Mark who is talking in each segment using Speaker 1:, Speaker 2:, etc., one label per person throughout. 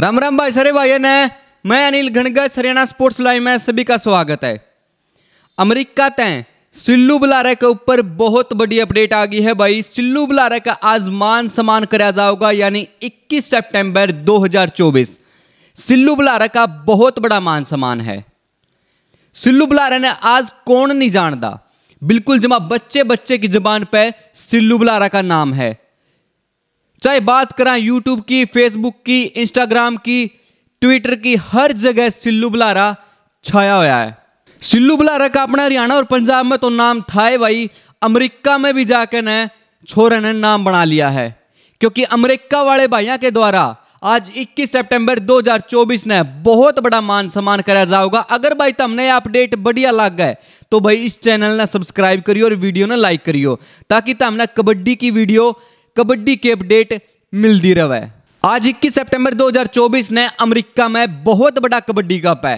Speaker 1: राम राम भाई सरे भाई ने मैं अनिल घनगर हरियाणा स्पोर्ट्स लाइव में सभी का स्वागत है अमेरिका तय सिल्लू बुलारे के ऊपर बहुत बड़ी अपडेट आ गई है भाई सिल्लू बुलारे का आज मान सम्मान कराया जाओगा यानी 21 सितंबर 2024 सिल्लू बुलारे का बहुत बड़ा मान सम्मान है सिल्लू बुलारे ने आज कौन नहीं जानता बिल्कुल जमा बच्चे बच्चे की जुबान पर सिल्लू बुलारा का नाम है चाहे बात करें यूट्यूब की फेसबुक की इंस्टाग्राम की ट्विटर की हर जगह सिल्लू बुलारा छाया हुआ है सिल्लू बुलारा का अपना हरियाणा और पंजाब में तो नाम था है भाई अमेरिका में भी जाकर ने छोरे ने नाम बना लिया है क्योंकि अमेरिका वाले भाइयों के द्वारा आज 21 सितंबर 2024 ने बहुत बड़ा मान सम्मान कराया जाओगा अगर भाई तुमने अपडेट बढ़िया लग गए तो भाई इस चैनल ने सब्सक्राइब करियो और वीडियो ने लाइक करियो ताकि तुमने कबड्डी की वीडियो कबड्डी की अपडेट मिलती रहे आज 21 सितंबर 2024 ने अमेरिका में बहुत बड़ा कबड्डी कप है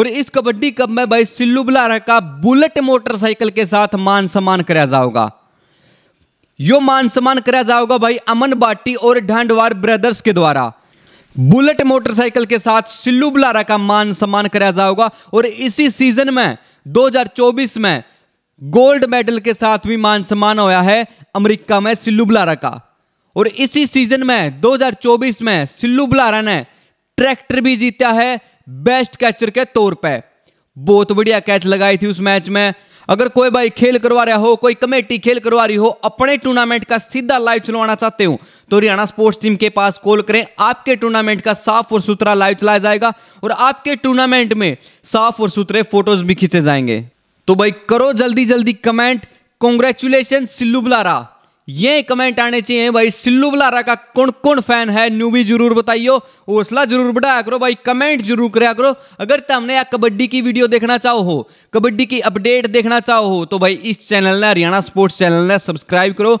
Speaker 1: और इस कबड्डी कप में भाई सिल्लू बुलारा का बुलेट मोटरसाइकिल के साथ मान सम्मान कराया जाओगा यो मान सम्मान कराया जाओगा भाई अमन बाटी और ढांडवार ब्रदर्स के द्वारा बुलेट मोटरसाइकिल के साथ सिल्लू बुलारा का मान सम्मान कराया जाओगा और इसी सीजन में 2024 में गोल्ड मेडल के साथ भी मान सम्मान होया है अमेरिका में सिल्लू बुलारा का और इसी सीजन में 2024 में सिल्लू बुलारा ने ट्रैक्टर भी जीता है बेस्ट कैचर के तौर पर बहुत बढ़िया कैच लगाई थी उस मैच में अगर कोई भाई खेल करवा रहा हो कोई कमेटी खेल करवा रही हो अपने टूर्नामेंट का सीधा लाइव चलवाना चाहते हो तो हरियाणा स्पोर्ट्स टीम के पास कॉल करें आपके टूर्नामेंट का साफ और सुथरा लाइव चलाया जाएगा और आपके टूर्नामेंट में साफ और सुथरे फोटोज भी खींचे जाएंगे तो भाई करो जल्दी जल्दी कमेंट कॉन्ग्रेचुलेशन सिल्लू बुलारा ये कमेंट आने चाहिए भाई सिल्लू बुलारा का कौन कौन फैन है न्यूबी जरूर बताइयो हौसला जरूर बढ़ाया करो भाई कमेंट जरूर कराया करो अगर तुमने या कबड्डी की वीडियो देखना चाहो हो कबड्डी की अपडेट देखना चाहो हो तो भाई इस चैनल ने हरियाणा स्पोर्ट्स चैनल ने सब्सक्राइब करो